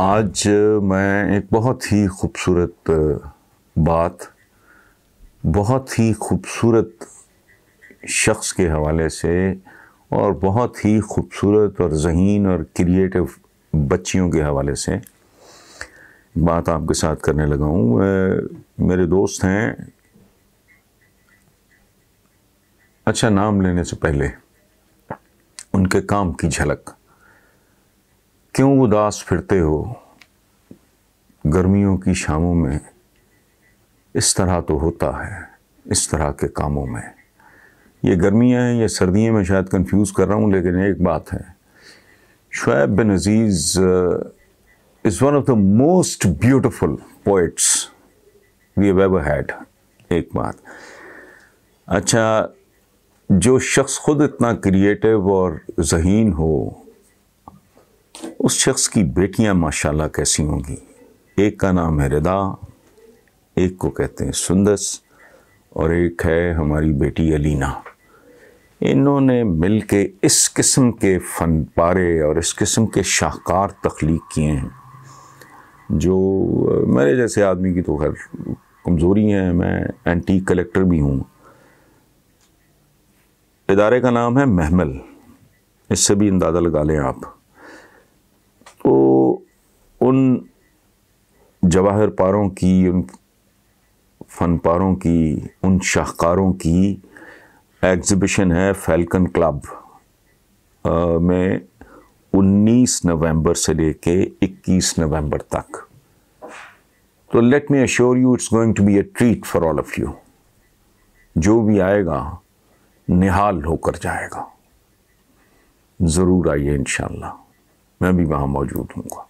आज मैं एक बहुत ही खूबसूरत बात बहुत ही खूबसूरत शख्स के हवाले से और बहुत ही खूबसूरत और जहीन और क्रिएटिव बच्चियों के हवाले से बात आपके साथ करने लगा हूँ मेरे दोस्त हैं अच्छा नाम लेने से पहले उनके काम की झलक क्यों उदास फिरते हो गर्मियों की शामों में इस तरह तो होता है इस तरह के कामों में ये गर्मियाँ हैं या सर्दियाँ मैं शायद कंफ्यूज कर रहा हूँ लेकिन एक बात है Shoaib bin Aziz is one of the most beautiful poets we ever had एक बात अच्छा जो शख्स ख़ुद इतना क्रिएटिव और जहीन हो उस शख्स की बेटियां माशाल्लाह कैसी होंगी एक का नाम है रिदा एक को कहते हैं सुंदस और एक है हमारी बेटी अलीना इन्होंने मिल के इस किस्म के फन पारे और इस किस्म के शाहकार तख्लीक किए हैं जो मेरे जैसे आदमी की तो खैर कमज़ोरी है मैं एंटी कलेक्टर भी हूँ इदारे का नाम है महमल इससे भी अंदाज़ा लगा लें आप उन जवाहर पारों की उन फन पारों की उन शाहकारों की एग्ज़िबिशन है फैल्कन क्लब में 19 नवंबर से लेके 21 नवंबर तक तो let me assure you it's going to be a treat for all of you जो भी आएगा निहाल होकर जाएगा ज़रूर आइए इन मैं भी वहाँ मौजूद हूँगा